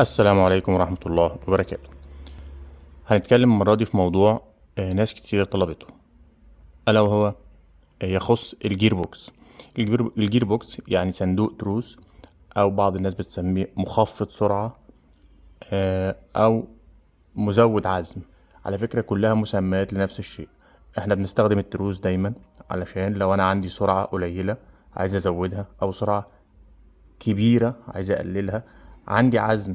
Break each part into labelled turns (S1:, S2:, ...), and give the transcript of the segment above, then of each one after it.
S1: السلام عليكم ورحمة الله وبركاته هنتكلم المرة دي في موضوع آه، ناس كتير طلبته ألا وهو آه، يخص الجير بوكس الجير بوكس يعني صندوق تروس أو بعض الناس بتسميه مخفض سرعة آه، أو مزود عزم على فكرة كلها مسميات لنفس الشيء احنا بنستخدم التروس دايما علشان لو أنا عندي سرعة قليلة عايز أزودها أو سرعة كبيرة عايز أقللها عندي عزم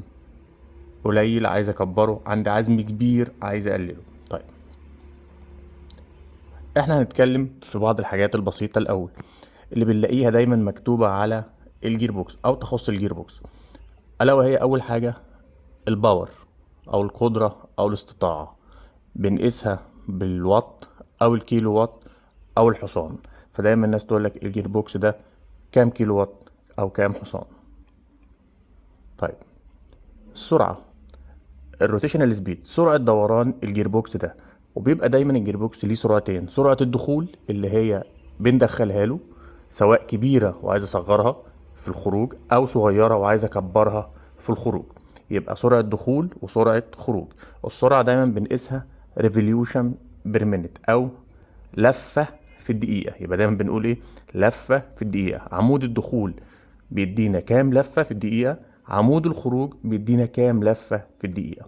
S1: قليل عايز اكبره عندي عزم كبير عايز اقلله طيب احنا هنتكلم في بعض الحاجات البسيطه الاول اللي بنلاقيها دايما مكتوبه على الجير بوكس او تخص الجير بوكس الا وهي اول حاجه الباور او القدره او الاستطاعه بنقيسها بالوات او الكيلو وات او الحصان فدايما الناس تقول لك الجير بوكس ده كام كيلو وات او كام حصان طيب السرعه الروتيشنال سبيد سرعه دوران الجير بوكس ده وبيبقى دايما الجير بوكس ليه سرعتين سرعه الدخول اللي هي بندخلها له سواء كبيره وعايز اصغرها في الخروج او صغيره وعايز اكبرها في الخروج يبقى سرعه دخول وسرعه خروج السرعه دايما بنقيسها ريفوليوشن بير او لفه في الدقيقه يبقى دايما بنقول ايه لفه في الدقيقه عمود الدخول بيدينا كام لفه في الدقيقه عمود الخروج بيدينا كام لفة في الدقيقة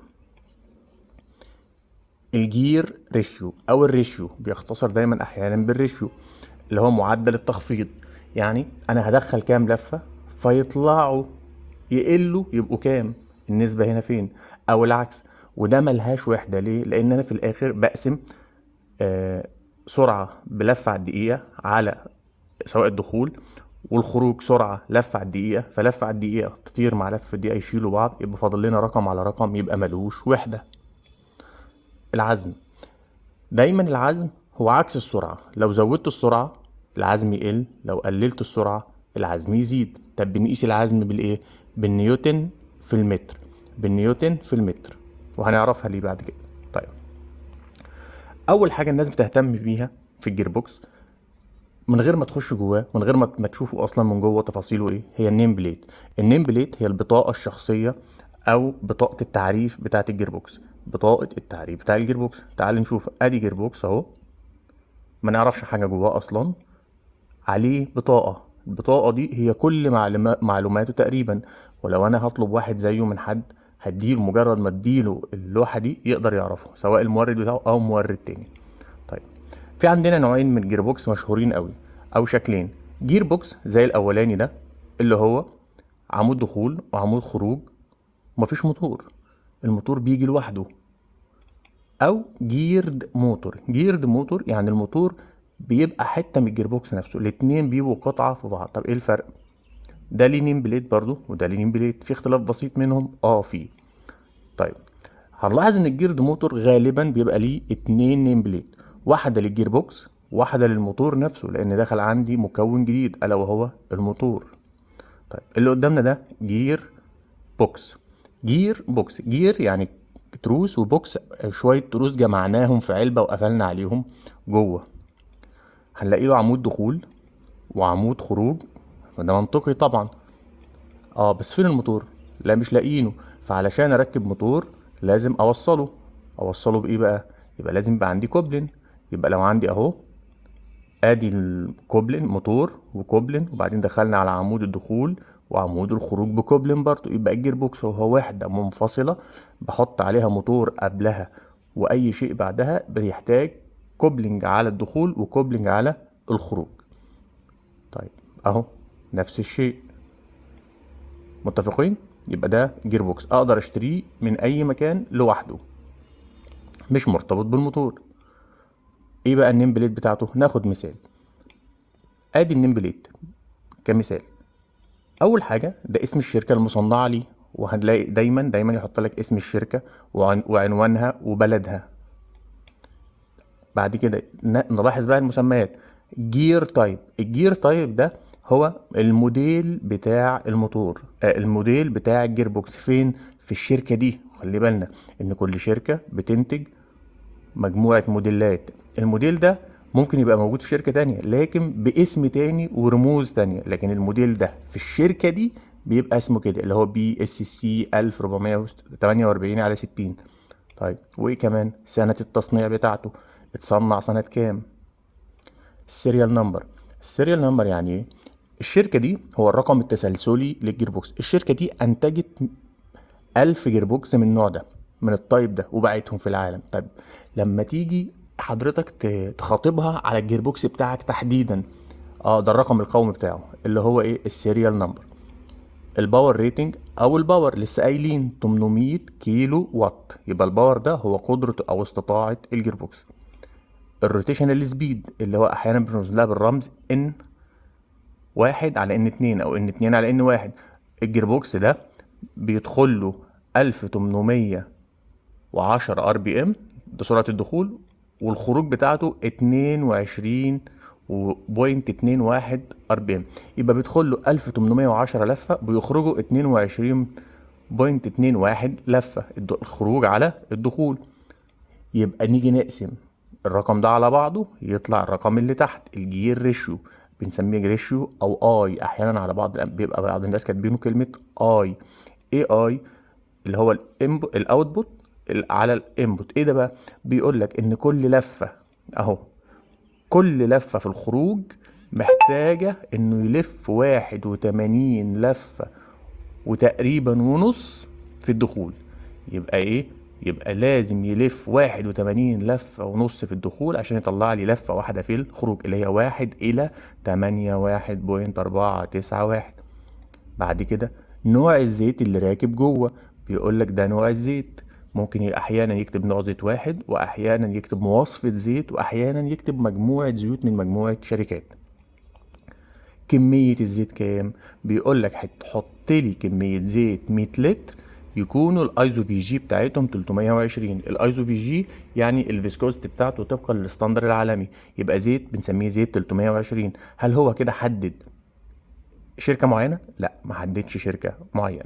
S1: الجير ريشيو او الريشيو بيختصر دايما احيانا بالريشيو اللي هو معدل التخفيض يعني انا هدخل كام لفة فيطلعوا يقلوا يبقوا كام النسبة هنا فين او العكس وده ملهاش وحدة ليه لان انا في الاخر بقسم آه سرعة بلفة على الدقيقة على سواء الدخول والخروج سرعه لف على الدقيقه فلف على الدقيقه تطير مع لف الدقيقه يشيلوا بعض يبقى فاضل لنا رقم على رقم يبقى ملوش وحده العزم دايما العزم هو عكس السرعه لو زودت السرعه العزم يقل لو قللت السرعه العزم يزيد طب بنقيس العزم بالايه بالنيوتن في المتر بالنيوتن في المتر وهنعرفها ليه بعد كده طيب اول حاجه الناس بتهتم بيها في الجير بوكس من غير ما تخش جواه من غير ما تشوفه اصلا من جوه تفاصيله ايه هي النيم بليت النيم بليت هي البطاقه الشخصيه او بطاقه التعريف بتاعه الجير بوكس بطاقه التعريف بتاع الجير بوكس تعال نشوف ادي جير بوكس اهو ما نعرفش حاجه جواه اصلا عليه بطاقه البطاقه دي هي كل معلوماته تقريبا ولو انا هطلب واحد زيه من حد هديله مجرد ما اديله اللوحه دي يقدر يعرفه سواء المورد بتاعه او مورد تاني في عندنا نوعين من الجير بوكس مشهورين قوي او شكلين جير بوكس زي الاولاني ده اللي هو عمود دخول وعمود خروج ومفيش موتور الموتور بيجي لوحده او جيرد موتور جيرد موتور يعني الموتور بيبقى حته من الجير بوكس نفسه الاتنين بيبقوا قطعه في بعض طب ايه الفرق ده ليه نيم بليد برضه وده ليه نيم بليد في اختلاف بسيط منهم اه في طيب هنلاحظ ان الجيرد موتور غالبا بيبقى ليه اتنين نيم بليد واحدة للجير بوكس واحدة للموتور نفسه لأن دخل عندي مكون جديد ألا وهو الموتور طيب اللي قدامنا ده جير بوكس جير بوكس جير يعني تروس وبوكس شوية تروس جمعناهم في علبة وقفلنا عليهم جوه هنلاقي له عمود دخول وعمود خروج وده منطقي طبعا اه بس فين الموتور لا مش لاقيينه فعلشان اركب موتور لازم اوصله اوصله بايه بقى يبقى لازم يبقى عندي كوبلن يبقى لو عندي اهو ادي الكوبلن موتور وكوبلن وبعدين دخلنا على عمود الدخول وعمود الخروج بكوبلن برضو يبقى الجير بوكس هو وحدة منفصلة بحط عليها موتور قبلها واي شيء بعدها بيحتاج كوبلنج على الدخول وكوبلنج على الخروج طيب اهو نفس الشيء متفقين يبقى ده جير بوكس اقدر اشتريه من اي مكان لوحده مش مرتبط بالموتور ايه بقى النيم بليت بتاعته ناخد مثال ادي النيم بليت كمثال اول حاجه ده اسم الشركه المصنعه ليه وهنلاقي دايما دايما يحط لك اسم الشركه وعنوانها وبلدها بعد كده نلاحظ بقى المسميات جير تايب الجير تايب ده هو الموديل بتاع الموتور آه الموديل بتاع الجير بوكس فين في الشركه دي خلي بالنا ان كل شركه بتنتج مجموعه موديلات الموديل ده ممكن يبقى موجود في شركه تانية لكن باسم تاني ورموز تانية لكن الموديل ده في الشركه دي بيبقى اسمه كده اللي هو بي اس سي 1448 على 60 طيب وايه كمان سنه التصنيع بتاعته اتصنع سنه كام السيريال نمبر السيريال نمبر يعني ايه الشركه دي هو الرقم التسلسلي للجير بوكس الشركه دي انتجت 1000 جير بوكس من النوع ده من الطيب ده وباعتهم في العالم طيب لما تيجي حضرتك تخاطبها على الجير بوكس بتاعك تحديدا اه ده الرقم القومي بتاعه اللي هو ايه السيريال نمبر الباور ريتنج او الباور لسه قايلين 800 كيلو وات يبقى الباور ده هو قدره او استطاعه الجير بوكس الروتيشنال سبيد اللي هو احيانا بنرمز لها بالرمز ان واحد على ان اتنين او ان اتنين على ان واحد الجير بوكس ده بيدخل له 1800 و10 ار بي ام ده سرعه الدخول والخروج بتاعته 22.21 ار بي ام يبقى بيدخل له 1810 لفه بيخرجوا 22.21 لفه الخروج على الدخول يبقى نيجي نقسم الرقم ده على بعضه يطلع الرقم اللي تحت الجير ريشيو بنسميه ريشيو او اي احيانا على بعض بيبقى بعض الناس كاتبينه كلمه اي اي اي اللي هو الاوتبوت على الانبوت ايه ده بقى بيقول لك ان كل لفه اهو كل لفه في الخروج محتاجه انه يلف 81 لفه وتقريبا ونص في الدخول يبقى ايه يبقى لازم يلف 81 لفة ونص في الدخول عشان يطلع لي لفة واحدة في الخروج اللي هي واحد إلى تمانية واحد بوينت أربعة تسعة واحد بعد كده نوع الزيت اللي راكب جوه بيقول لك ده نوع الزيت ممكن احيانا يكتب نقطة واحد واحيانا يكتب مواصفة زيت واحيانا يكتب مجموعة زيوت من مجموعة شركات كمية الزيت كام بيقول لك هتحط لي كمية زيت 100 لتر يكونوا الايزو في جي بتاعتهم 320 الايزو في جي يعني الفيسكوست بتاعته طبقا للستاندر العالمي يبقى زيت بنسميه زيت 320 هل هو كده حدد شركه معينه لا ما حددش شركه معينه